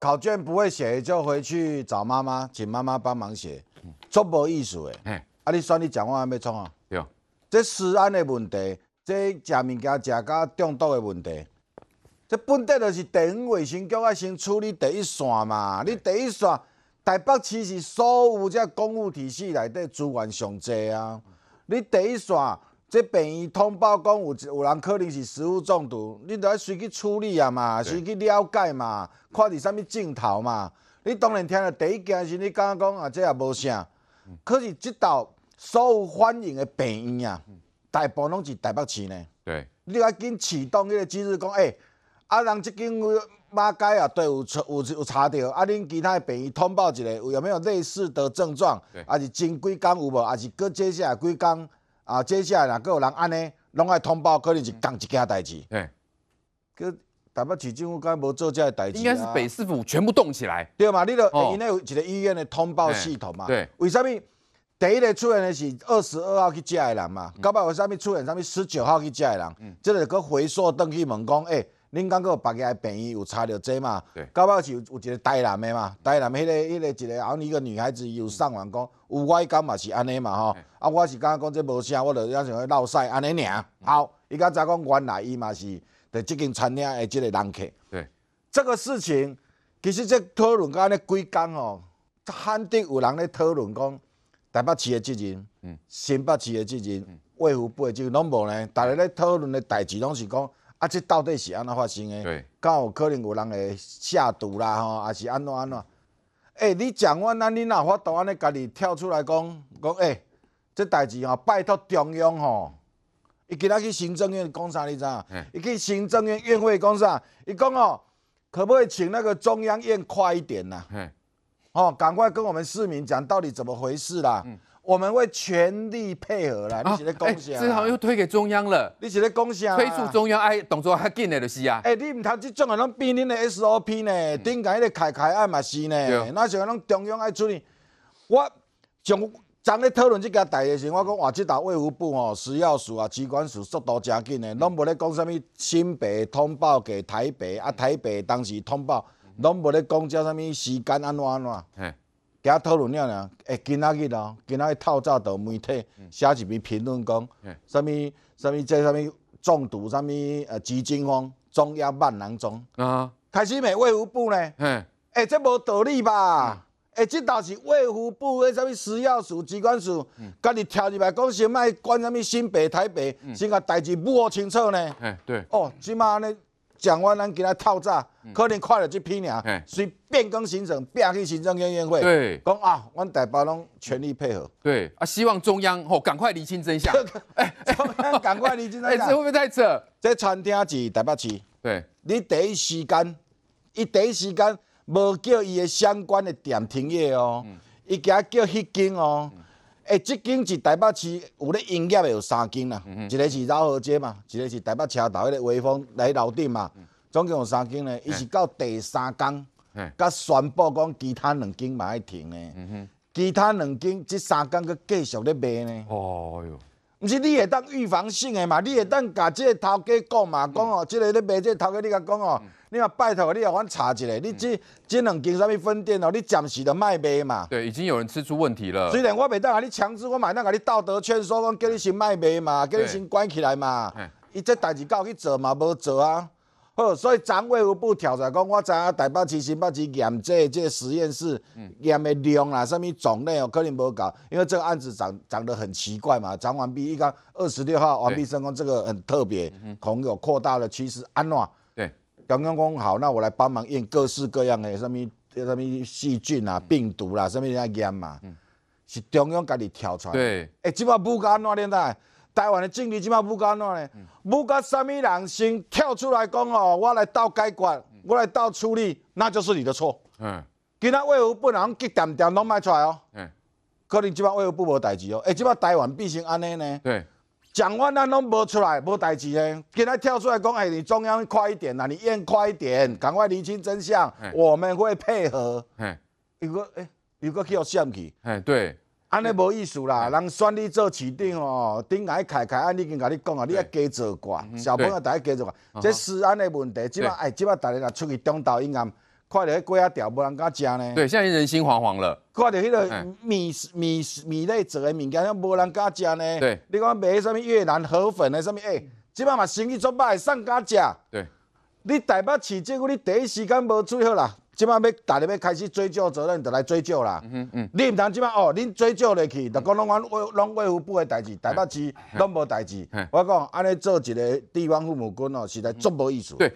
考卷不会写就回去找妈妈，请妈妈帮忙写，足无意思诶。啊，阿你说你讲话要创啊？有，这治安的问题，这食物件食到中毒的问题，这本地就是地方卫生局先处理第一线嘛。你第一线台北市是所有这公务体系内底资源上济啊，你第一线。即病医通报讲有有人可能是食物中毒，你着先去处理啊嘛，先去了解嘛，看是啥物镜头嘛。你当然听着第一件是你讲讲啊，即也无啥。可是这道有反映的病院啊，大部拢是台北市呢。对，你要紧启动迄个机制，讲诶，啊人即间马街啊，对有有有查着，啊恁其他的病院通报一下，有有没有类似的症状？啊是前几工有无？啊是隔接下几工。啊，接下来若个有人按呢？拢爱通报，可能是同一件代志。对，可但不市政府干无做这代志。应该是北市府全部动起来，对嘛？你着因为有一个医院的通报系统嘛？对。为啥物第一个出现的是二十二号去接的人嘛？搞不好啥物出现啥物十九号去接的人，嗯，这个个回溯登记问讲诶。恁讲过别个诶病院有差着侪嘛？对，到不是有有一个台南诶嘛，台南迄个迄个一个，然后一个女孩子又上网讲，有外讲嘛是安尼嘛吼，啊我是刚刚讲即无啥，我着要想要闹屎安尼尔。好，伊刚才讲原来伊嘛是伫即间餐厅诶即个人客。对，这个事情其实即讨论安尼几工吼，肯定有人咧讨论讲台北市诶责任，嗯，新北市诶责任，外府辈就拢无呢？逐日咧讨论诶代志拢是讲。啊，这到底是安怎发生的？对，敢有可能有人会下毒啦，吼，还是安怎安怎？哎，你讲完，那你哪会安尼家己跳出来讲讲？哎，这代志吼，拜托中央吼，伊今仔去行政院讲啥知影？伊去行政院院会讲啥？伊讲哦，可不可以请那个中央院快一点呐？嗯，哦，赶快跟我们市民讲到底怎么回事啦？嗯。我们会全力配合啦，你是的恭喜啊！这好像又推给中央了，你是的恭喜啊！推出中央哎，动作较紧的就是啊！哎，你唔谈即种啊，拢变恁的 SOP 呢？顶间迄个凯凯爱嘛是呢，哪像拢中央爱处理？我从昨哩讨论这件大事时，我讲哇，去打卫交部哦，食药署啊，机关署速度真紧的，拢无咧讲什么新北通报给台北，啊台北当时通报，拢无咧讲叫什么时间安怎安怎？甲讨论了啦，诶，今仔日哦，今仔日透早到媒体写一篇评论讲，啥物啥物这啥物中毒，啥物呃急性风，中压万人中啊，开始美卫福部呢，诶，这无道理吧？诶，这倒是卫福部诶啥物食药署、机关署，家己跳入来，讲先莫管啥物新北、台北，先甲代志摸清楚呢？哎，对，哦，即安尼。讲完，咱今仔透早，可能看了这批人，随变更行程，变去行政院院会，讲啊，阮台北拢全力配合，啊，希望中央吼赶快厘清真相，中央赶快厘清真相，哎，这会不会太扯？这餐厅是台北市，对，你第一时间，一第一时间无叫伊的相关的店停业哦，一惊叫迄间哦。诶，这间是台北市有咧营业的有三间啦，一个是饶河街嘛，一个是台北车道迄个威风来楼顶嘛，总共有三间呢。伊是到第三天，甲宣布讲其他两间嘛要停呢，其他两间这三间佮继续咧卖呢。哦哟。毋是，你会当预防性诶嘛，你会当甲即个头家讲嘛，讲哦，即个咧卖，即个头家你甲讲哦，你话拜托，你有阮查一下，你即即两间啥物分店哦，你暂时的卖未嘛？对，已经有人吃出问题了。虽然我袂当甲你强制我买，当甲你道德劝说，讲叫你先卖未嘛，叫你先关起来嘛，伊即代志够去做嘛，无做啊。所以张伟我不挑出来，讲我知啊，台北市、新北市验这这实验室验的量啦，什么种类哦，可能无够，因为这个案子长长得很奇怪嘛，长完毕，一杠二十六号，完毕成功这个很特别，恐有扩大了趋势。安诺，对，刚刚讲好，那我来帮忙验各式各样的什么、什么细菌啊、病毒啦，什么在验嘛，是中央家己挑出来，对，哎，只要不跟安怎连带。台湾的政治即码不干了呢？不干什么人先跳出来讲哦，我来斗解决，我来斗处理，那就是你的错。嗯，今仔为何不能给点点拢卖出来哦？嗯，可能今仔为武不无代志哦？哎，今仔台湾必成安尼呢？对，讲完那拢无出来，无代志呢？今仔跳出来讲，哎，你中央快一点呐，你验快一点，赶快厘清真相，我们会配合。嗯，如个哎，如个去要上去，哎，对。安尼无意思啦，人选你做市长哦，顶下开开，安尼已经甲你讲啊，你啊加做寡，小朋友逐个加做寡。这治安的问题，即摆哎即摆逐日若出去中岛，应暗，看着迄龟仔条无人敢食呢。对，现在人心惶惶了。看着迄个米米米类做的物件，都无人敢食呢。对，你看卖啥物越南河粉的啥物，哎，即摆嘛生意做歹，上敢食。对，你台北市，政府，你第一时间无最好啦。即摆要大家要开始追究责任，就来追究啦。你毋通即摆哦，恁追究落去，就讲拢要维拢卫护部的代志，台北市拢无代志。我讲安尼做一个地方父母官哦，实在足无意思。对。